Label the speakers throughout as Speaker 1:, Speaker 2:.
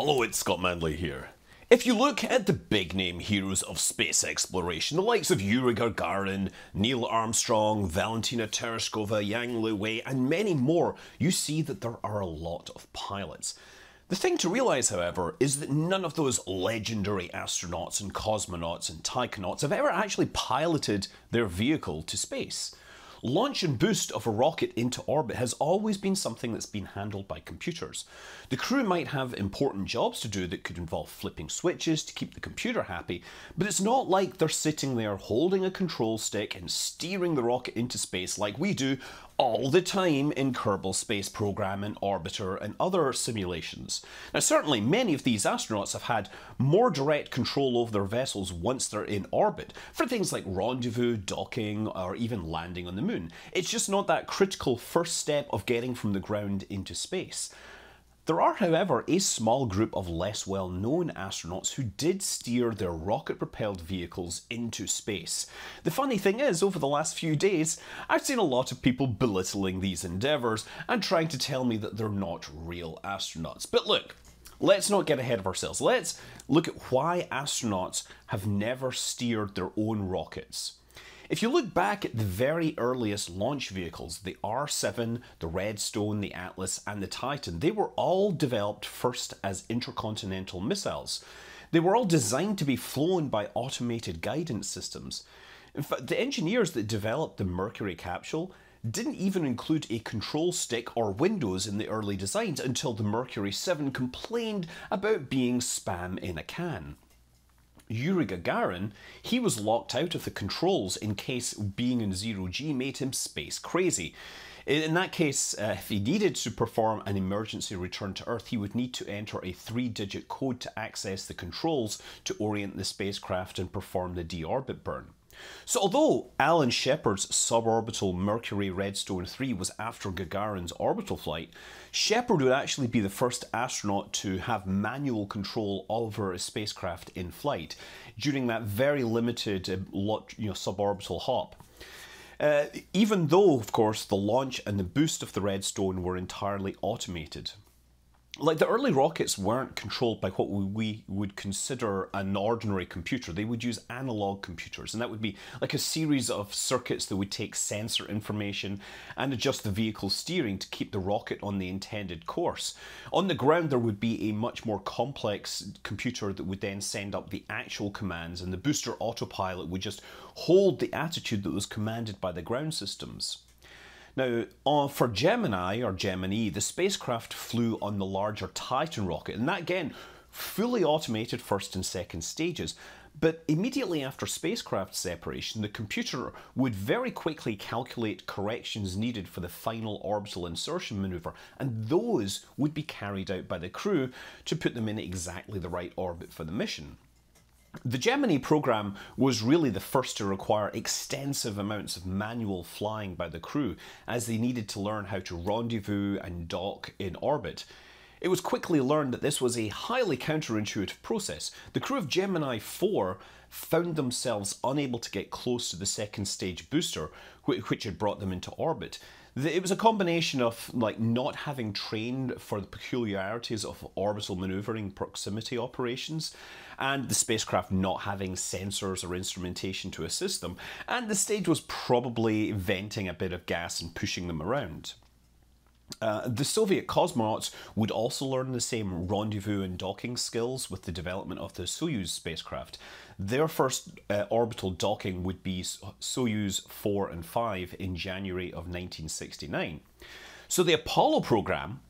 Speaker 1: Hello, it's Scott Manley here. If you look at the big name heroes of space exploration, the likes of Yuri Gagarin, Neil Armstrong, Valentina Tereshkova, Yang Liwei, and many more, you see that there are a lot of pilots. The thing to realise, however, is that none of those legendary astronauts and cosmonauts and taikonauts have ever actually piloted their vehicle to space. Launch and boost of a rocket into orbit has always been something that's been handled by computers. The crew might have important jobs to do that could involve flipping switches to keep the computer happy, but it's not like they're sitting there holding a control stick and steering the rocket into space like we do all the time in Kerbal Space Program and Orbiter and other simulations. Now, certainly many of these astronauts have had more direct control over their vessels once they're in orbit, for things like rendezvous, docking, or even landing on the moon. It's just not that critical first step of getting from the ground into space. There are, however, a small group of less well known astronauts who did steer their rocket propelled vehicles into space. The funny thing is, over the last few days, I've seen a lot of people belittling these endeavours and trying to tell me that they're not real astronauts. But look, let's not get ahead of ourselves. Let's look at why astronauts have never steered their own rockets. If you look back at the very earliest launch vehicles, the R7, the Redstone, the Atlas, and the Titan, they were all developed first as intercontinental missiles. They were all designed to be flown by automated guidance systems. In fact, the engineers that developed the Mercury capsule didn't even include a control stick or windows in the early designs until the Mercury 7 complained about being spam in a can. Yuri Gagarin, he was locked out of the controls in case being in zero G made him space crazy. In that case, uh, if he needed to perform an emergency return to Earth, he would need to enter a three digit code to access the controls to orient the spacecraft and perform the deorbit burn. So although Alan Shepard's suborbital Mercury Redstone 3 was after Gagarin's orbital flight, Shepard would actually be the first astronaut to have manual control over a spacecraft in flight during that very limited uh, you know, suborbital hop. Uh, even though, of course, the launch and the boost of the Redstone were entirely automated like the early rockets weren't controlled by what we would consider an ordinary computer. They would use analog computers, and that would be like a series of circuits that would take sensor information and adjust the vehicle steering to keep the rocket on the intended course. On the ground, there would be a much more complex computer that would then send up the actual commands, and the booster autopilot would just hold the attitude that was commanded by the ground systems. Now, for Gemini or Gemini, the spacecraft flew on the larger Titan rocket, and that again, fully automated first and second stages. But immediately after spacecraft separation, the computer would very quickly calculate corrections needed for the final orbital insertion maneuver, and those would be carried out by the crew to put them in exactly the right orbit for the mission. The Gemini program was really the first to require extensive amounts of manual flying by the crew, as they needed to learn how to rendezvous and dock in orbit. It was quickly learned that this was a highly counterintuitive process. The crew of Gemini 4 found themselves unable to get close to the second stage booster, which had brought them into orbit, it was a combination of like not having trained for the peculiarities of orbital maneuvering proximity operations, and the spacecraft not having sensors or instrumentation to assist them, and the stage was probably venting a bit of gas and pushing them around. Uh, the Soviet cosmonauts would also learn the same rendezvous and docking skills with the development of the Soyuz spacecraft. Their first uh, orbital docking would be Soyuz 4 and 5 in January of 1969. So the Apollo program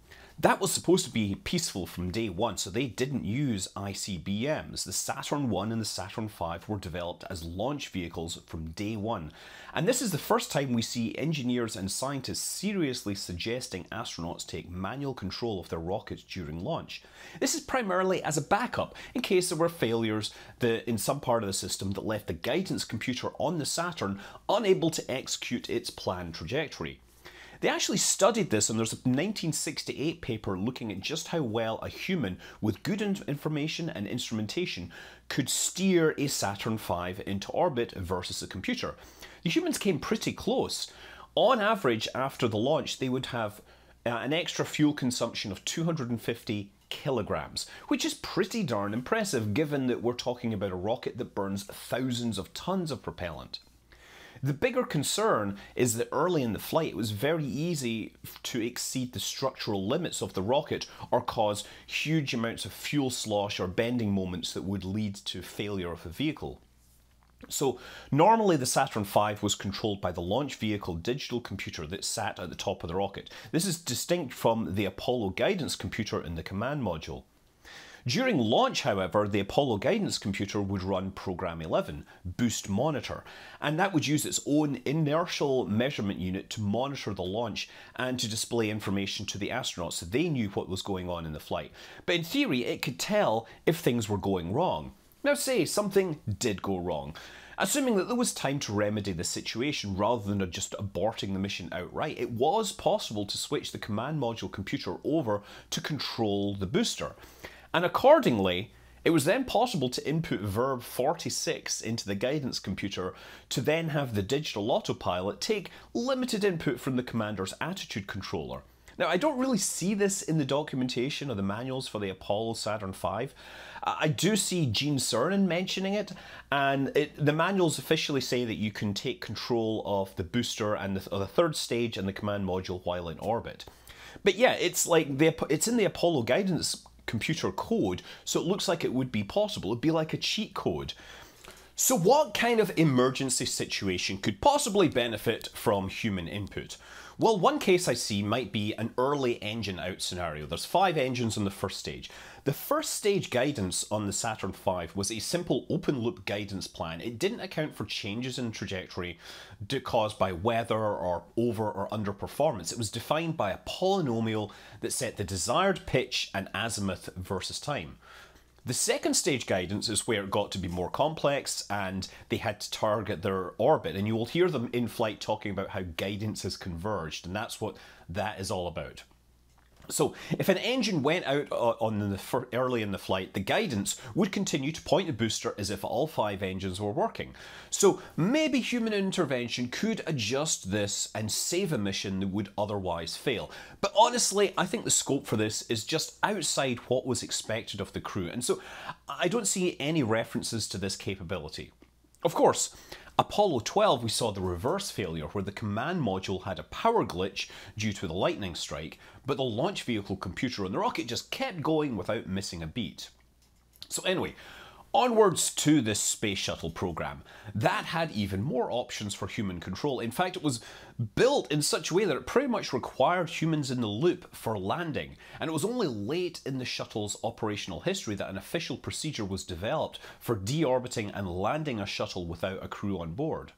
Speaker 1: that was supposed to be peaceful from day one, so they didn't use ICBMs. The Saturn 1 and the Saturn 5 were developed as launch vehicles from day one. And this is the first time we see engineers and scientists seriously suggesting astronauts take manual control of their rockets during launch. This is primarily as a backup in case there were failures in some part of the system that left the guidance computer on the Saturn unable to execute its planned trajectory. They actually studied this, and there's a 1968 paper looking at just how well a human with good information and instrumentation could steer a Saturn V into orbit versus a computer. The humans came pretty close. On average, after the launch, they would have uh, an extra fuel consumption of 250 kilograms, which is pretty darn impressive given that we're talking about a rocket that burns thousands of tons of propellant. The bigger concern is that early in the flight, it was very easy to exceed the structural limits of the rocket or cause huge amounts of fuel slosh or bending moments that would lead to failure of the vehicle. So, normally the Saturn V was controlled by the launch vehicle digital computer that sat at the top of the rocket. This is distinct from the Apollo guidance computer in the command module. During launch, however, the Apollo guidance computer would run Program 11, Boost Monitor, and that would use its own inertial measurement unit to monitor the launch and to display information to the astronauts so they knew what was going on in the flight. But in theory, it could tell if things were going wrong. Now, say something did go wrong. Assuming that there was time to remedy the situation rather than just aborting the mission outright, it was possible to switch the command module computer over to control the booster and accordingly, it was then possible to input verb 46 into the guidance computer to then have the digital autopilot take limited input from the commander's attitude controller. Now, I don't really see this in the documentation or the manuals for the Apollo Saturn V. I do see Gene Cernan mentioning it, and it, the manuals officially say that you can take control of the booster and the, the third stage and the command module while in orbit. But yeah, it's like the, it's in the Apollo guidance computer code, so it looks like it would be possible. It'd be like a cheat code. So what kind of emergency situation could possibly benefit from human input? Well, one case I see might be an early engine out scenario. There's five engines on the first stage. The first stage guidance on the Saturn V was a simple open loop guidance plan. It didn't account for changes in trajectory caused by weather or over or under performance. It was defined by a polynomial that set the desired pitch and azimuth versus time. The second stage guidance is where it got to be more complex and they had to target their orbit. And you will hear them in flight talking about how guidance has converged, and that's what that is all about. So, if an engine went out on the early in the flight, the guidance would continue to point the booster as if all five engines were working. So, maybe human intervention could adjust this and save a mission that would otherwise fail. But honestly, I think the scope for this is just outside what was expected of the crew, and so I don't see any references to this capability. Of course, Apollo 12, we saw the reverse failure where the command module had a power glitch due to the lightning strike, but the launch vehicle computer on the rocket just kept going without missing a beat. So, anyway, Onwards to this space shuttle program. That had even more options for human control. In fact, it was built in such a way that it pretty much required humans in the loop for landing. And it was only late in the shuttle's operational history that an official procedure was developed for deorbiting and landing a shuttle without a crew on board.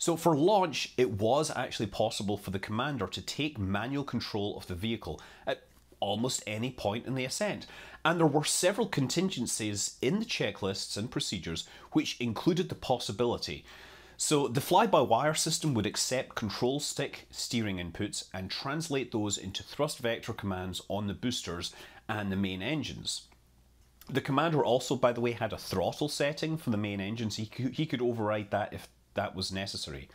Speaker 1: So for launch, it was actually possible for the commander to take manual control of the vehicle at almost any point in the ascent. And there were several contingencies in the checklists and procedures which included the possibility. So the fly-by-wire system would accept control stick steering inputs and translate those into thrust vector commands on the boosters and the main engines. The commander also, by the way, had a throttle setting for the main engine, so he could, he could override that if that was necessary.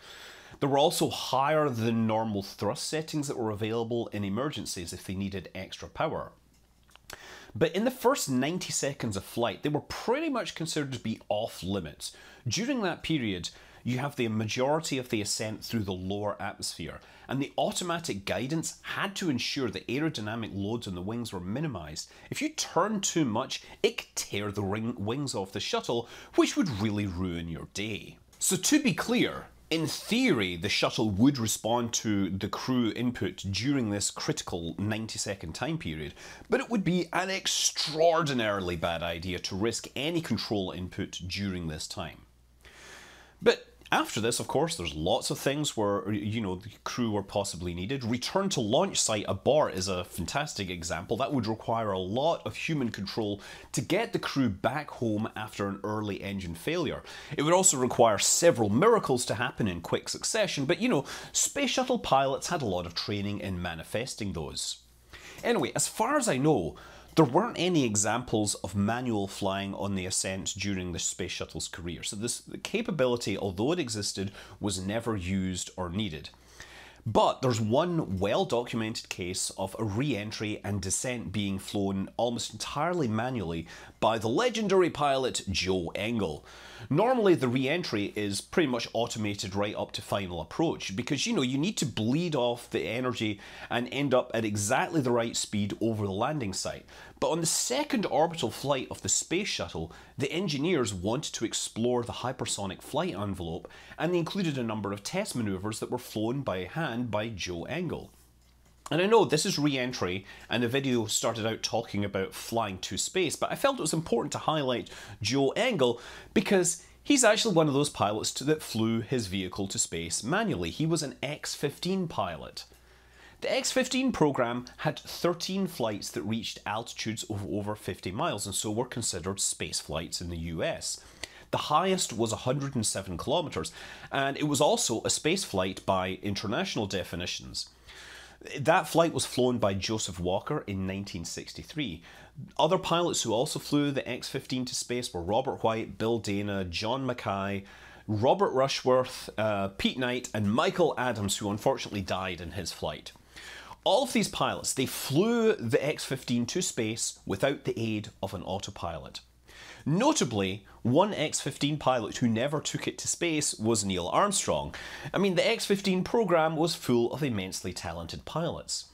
Speaker 1: There were also higher than normal thrust settings that were available in emergencies if they needed extra power. But in the first 90 seconds of flight, they were pretty much considered to be off limits. During that period, you have the majority of the ascent through the lower atmosphere, and the automatic guidance had to ensure that aerodynamic loads on the wings were minimized. If you turn too much, it could tear the wings off the shuttle, which would really ruin your day. So to be clear, in theory, the shuttle would respond to the crew input during this critical 90 second time period, but it would be an extraordinarily bad idea to risk any control input during this time. But after this, of course, there's lots of things where, you know, the crew were possibly needed. Return to launch site abort is a fantastic example. That would require a lot of human control to get the crew back home after an early engine failure. It would also require several miracles to happen in quick succession, but you know, space shuttle pilots had a lot of training in manifesting those. Anyway, as far as I know, there weren't any examples of manual flying on the ascent during the space shuttle's career, so this capability, although it existed, was never used or needed. But there's one well documented case of a re entry and descent being flown almost entirely manually by the legendary pilot Joe Engel. Normally, the re entry is pretty much automated right up to final approach because you know you need to bleed off the energy and end up at exactly the right speed over the landing site. But on the second orbital flight of the Space Shuttle, the engineers wanted to explore the hypersonic flight envelope, and they included a number of test maneuvers that were flown by hand by Joe Engel. And I know this is re entry, and the video started out talking about flying to space, but I felt it was important to highlight Joe Engel because He's actually one of those pilots that flew his vehicle to space manually. He was an X 15 pilot. The X-15 program had 13 flights that reached altitudes of over 50 miles and so were considered space flights in the US. The highest was 107 kilometers, and it was also a space flight by international definitions. That flight was flown by Joseph Walker in 1963. Other pilots who also flew the X 15 to space were Robert White, Bill Dana, John Mackay, Robert Rushworth, uh, Pete Knight, and Michael Adams, who unfortunately died in his flight. All of these pilots, they flew the X-15 to space without the aid of an autopilot. Notably, one X 15 pilot who never took it to space was Neil Armstrong. I mean, the X 15 program was full of immensely talented pilots.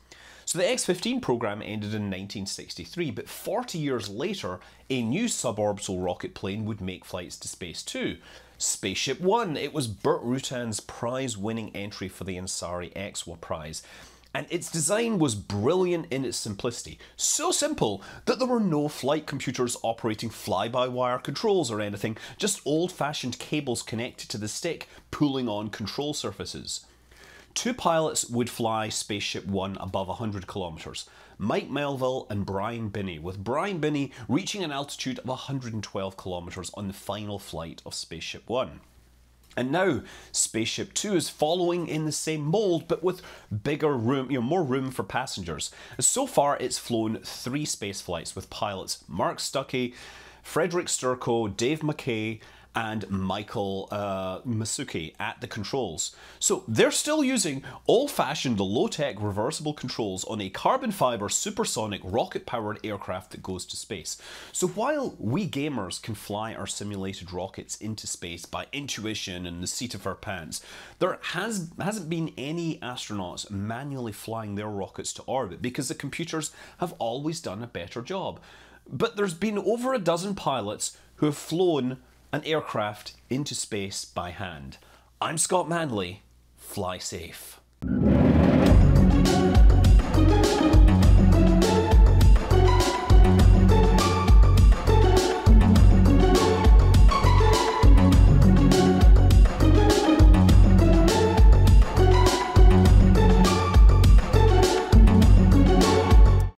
Speaker 1: So the X 15 program ended in 1963, but 40 years later, a new suborbital rocket plane would make flights to space too. Spaceship One. It was Burt Rutan's prize winning entry for the Ansari X Prize and its design was brilliant in its simplicity. So simple that there were no flight computers operating fly by wire controls or anything, just old fashioned cables connected to the stick, pulling on control surfaces. Two pilots would fly Spaceship One above 100 kilometres Mike Melville and Brian Binney, with Brian Binney reaching an altitude of 112 kilometres on the final flight of Spaceship One. And now Spaceship 2 is following in the same mold, but with bigger room, you know, more room for passengers. So far, it's flown three space flights with pilots Mark Stuckey, Frederick Sturco, Dave McKay, and Michael uh, Masuki at the controls. So they're still using old-fashioned low-tech reversible controls on a carbon fiber supersonic rocket-powered aircraft that goes to space. So while we gamers can fly our simulated rockets into space by intuition and the seat of our pants, there has, hasn't been any astronauts manually flying their rockets to orbit because the computers have always done a better job. But there's been over a dozen pilots who have flown an aircraft into space by hand. I'm Scott Manley. Fly safe.